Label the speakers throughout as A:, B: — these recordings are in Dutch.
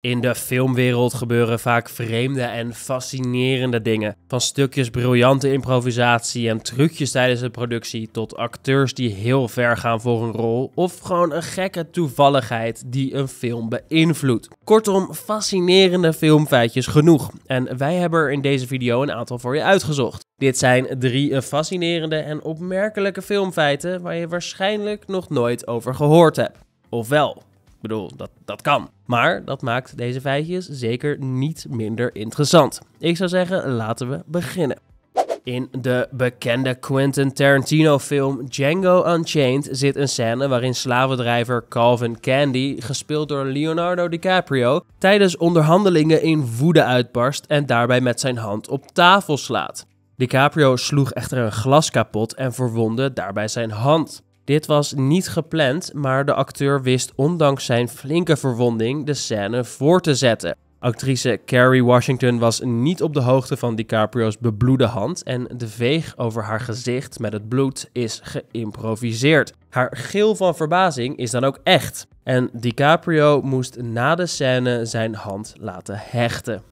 A: In de filmwereld gebeuren vaak vreemde en fascinerende dingen. Van stukjes briljante improvisatie en trucjes tijdens de productie tot acteurs die heel ver gaan voor een rol of gewoon een gekke toevalligheid die een film beïnvloedt. Kortom, fascinerende filmfeitjes genoeg. En wij hebben er in deze video een aantal voor je uitgezocht. Dit zijn drie fascinerende en opmerkelijke filmfeiten waar je waarschijnlijk nog nooit over gehoord hebt. Ofwel, ik bedoel, dat, dat kan. Maar dat maakt deze feitjes zeker niet minder interessant. Ik zou zeggen, laten we beginnen. In de bekende Quentin Tarantino-film Django Unchained zit een scène waarin slavendrijver Calvin Candy, gespeeld door Leonardo DiCaprio, tijdens onderhandelingen in woede uitbarst en daarbij met zijn hand op tafel slaat. DiCaprio sloeg echter een glas kapot en verwondde daarbij zijn hand. Dit was niet gepland, maar de acteur wist ondanks zijn flinke verwonding de scène voor te zetten. Actrice Carrie Washington was niet op de hoogte van DiCaprio's bebloede hand en de veeg over haar gezicht met het bloed is geïmproviseerd. Haar gil van verbazing is dan ook echt. En DiCaprio moest na de scène zijn hand laten hechten.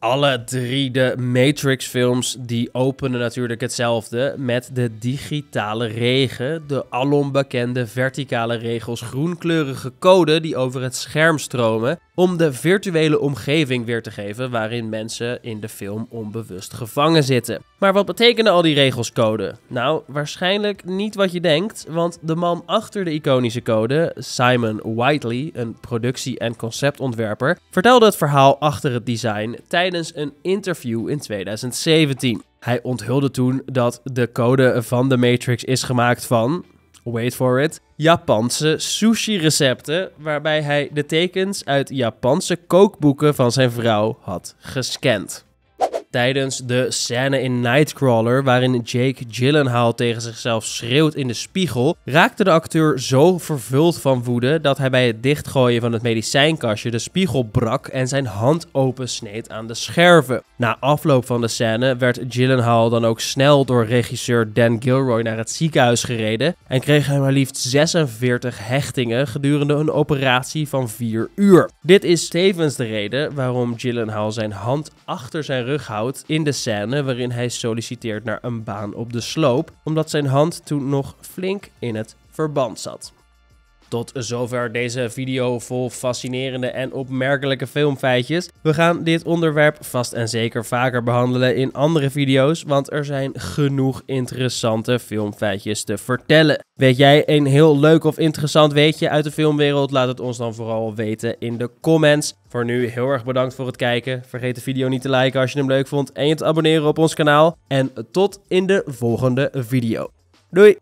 A: Alle drie de Matrix-films die openen natuurlijk hetzelfde met de digitale regen, de alom bekende verticale regels groenkleurige code die over het scherm stromen om de virtuele omgeving weer te geven waarin mensen in de film onbewust gevangen zitten. Maar wat betekenen al die regels code? Nou, waarschijnlijk niet wat je denkt, want de man achter de iconische code, Simon Whiteley, een productie- en conceptontwerper, vertelde het verhaal achter het design tijdens een interview in 2017. Hij onthulde toen dat de code van de Matrix is gemaakt van, wait for it, Japanse sushi-recepten, waarbij hij de tekens uit Japanse kookboeken van zijn vrouw had gescand tijdens de scène in Nightcrawler, waarin Jake Gyllenhaal tegen zichzelf schreeuwt in de spiegel, raakte de acteur zo vervuld van woede dat hij bij het dichtgooien van het medicijnkastje de spiegel brak en zijn hand opensneed aan de scherven. Na afloop van de scène werd Gyllenhaal dan ook snel door regisseur Dan Gilroy naar het ziekenhuis gereden en kreeg hij maar liefst 46 hechtingen gedurende een operatie van 4 uur. Dit is Stevens de reden waarom Gyllenhaal zijn hand achter zijn rug houdt in de scène waarin hij solliciteert naar een baan op de sloop, omdat zijn hand toen nog flink in het verband zat. Tot zover deze video vol fascinerende en opmerkelijke filmfeitjes. We gaan dit onderwerp vast en zeker vaker behandelen in andere video's, want er zijn genoeg interessante filmfeitjes te vertellen. Weet jij een heel leuk of interessant weetje uit de filmwereld? Laat het ons dan vooral weten in de comments. Voor nu heel erg bedankt voor het kijken. Vergeet de video niet te liken als je hem leuk vond en je te abonneren op ons kanaal. En tot in de volgende video. Doei!